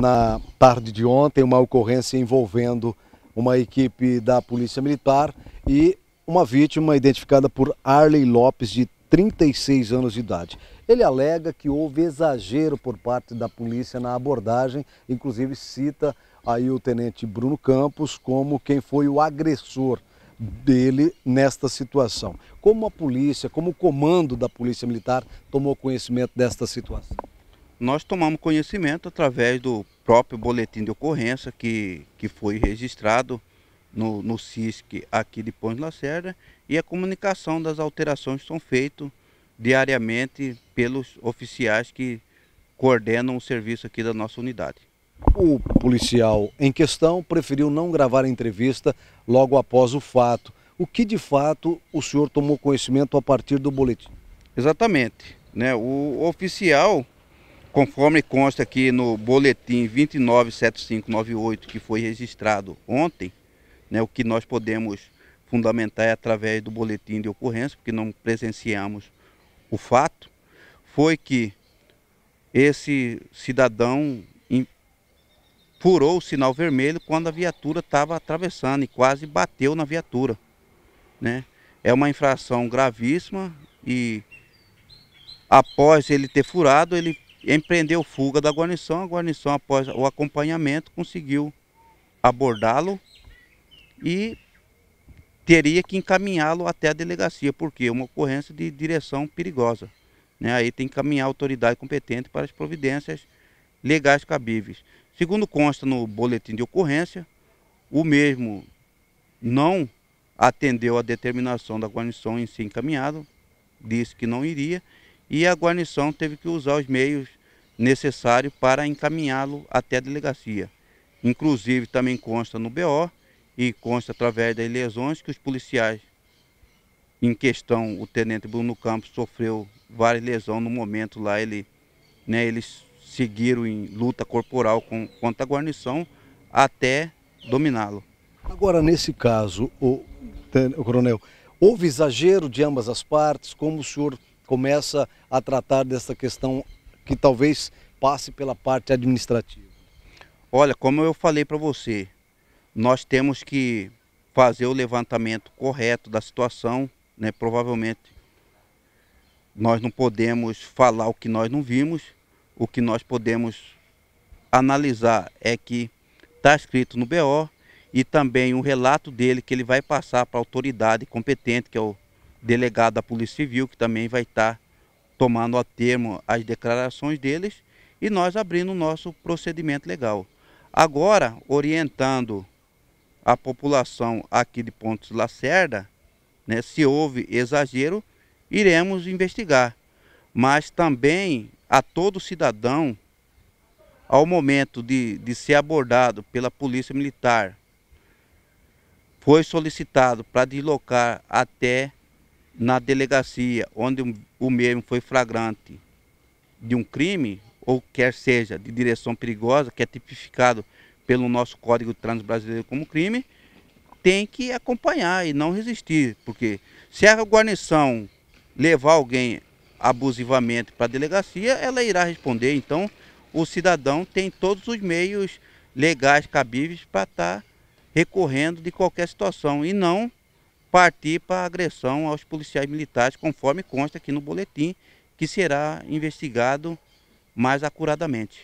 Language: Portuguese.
Na tarde de ontem, uma ocorrência envolvendo uma equipe da Polícia Militar e uma vítima identificada por Arley Lopes, de 36 anos de idade. Ele alega que houve exagero por parte da polícia na abordagem, inclusive cita aí o tenente Bruno Campos como quem foi o agressor dele nesta situação. Como a polícia, como o comando da Polícia Militar tomou conhecimento desta situação? nós tomamos conhecimento através do próprio boletim de ocorrência que, que foi registrado no, no CISC aqui de Ponto de Lacerda e a comunicação das alterações são feitas diariamente pelos oficiais que coordenam o serviço aqui da nossa unidade. O policial em questão preferiu não gravar a entrevista logo após o fato. O que de fato o senhor tomou conhecimento a partir do boletim? Exatamente. Né? O oficial conforme consta aqui no boletim 297598, que foi registrado ontem, né, o que nós podemos fundamentar é através do boletim de ocorrência, porque não presenciamos o fato, foi que esse cidadão furou o sinal vermelho quando a viatura estava atravessando e quase bateu na viatura. Né? É uma infração gravíssima e após ele ter furado, ele empreendeu fuga da guarnição. A guarnição, após o acompanhamento, conseguiu abordá-lo e teria que encaminhá-lo até a delegacia, porque é uma ocorrência de direção perigosa. Né? Aí tem que encaminhar a autoridade competente para as providências legais cabíveis. Segundo consta no boletim de ocorrência, o mesmo não atendeu à determinação da guarnição em si encaminhado, disse que não iria e a guarnição teve que usar os meios necessários para encaminhá-lo até a delegacia. Inclusive também consta no BO e consta através das lesões que os policiais em questão, o tenente Bruno Campos sofreu várias lesões no momento lá, ele, né, eles seguiram em luta corporal com, contra a guarnição até dominá-lo. Agora, nesse caso, o, o coronel, houve exagero de ambas as partes? Como o senhor começa a tratar dessa questão que talvez passe pela parte administrativa? Olha, como eu falei para você, nós temos que fazer o levantamento correto da situação, né? Provavelmente nós não podemos falar o que nós não vimos, o que nós podemos analisar é que está escrito no BO e também um relato dele que ele vai passar para a autoridade competente, que é o delegado da Polícia Civil, que também vai estar tomando a termo as declarações deles e nós abrindo o nosso procedimento legal. Agora, orientando a população aqui de Pontes Lacerda, né, se houve exagero, iremos investigar. Mas também a todo cidadão, ao momento de, de ser abordado pela Polícia Militar, foi solicitado para deslocar até na delegacia onde o mesmo foi flagrante de um crime, ou quer seja de direção perigosa, que é tipificado pelo nosso Código Trânsito Brasileiro como crime, tem que acompanhar e não resistir, porque se a guarnição levar alguém abusivamente para a delegacia, ela irá responder. Então, o cidadão tem todos os meios legais cabíveis para estar tá recorrendo de qualquer situação e não partir para agressão aos policiais militares, conforme consta aqui no boletim, que será investigado mais acuradamente.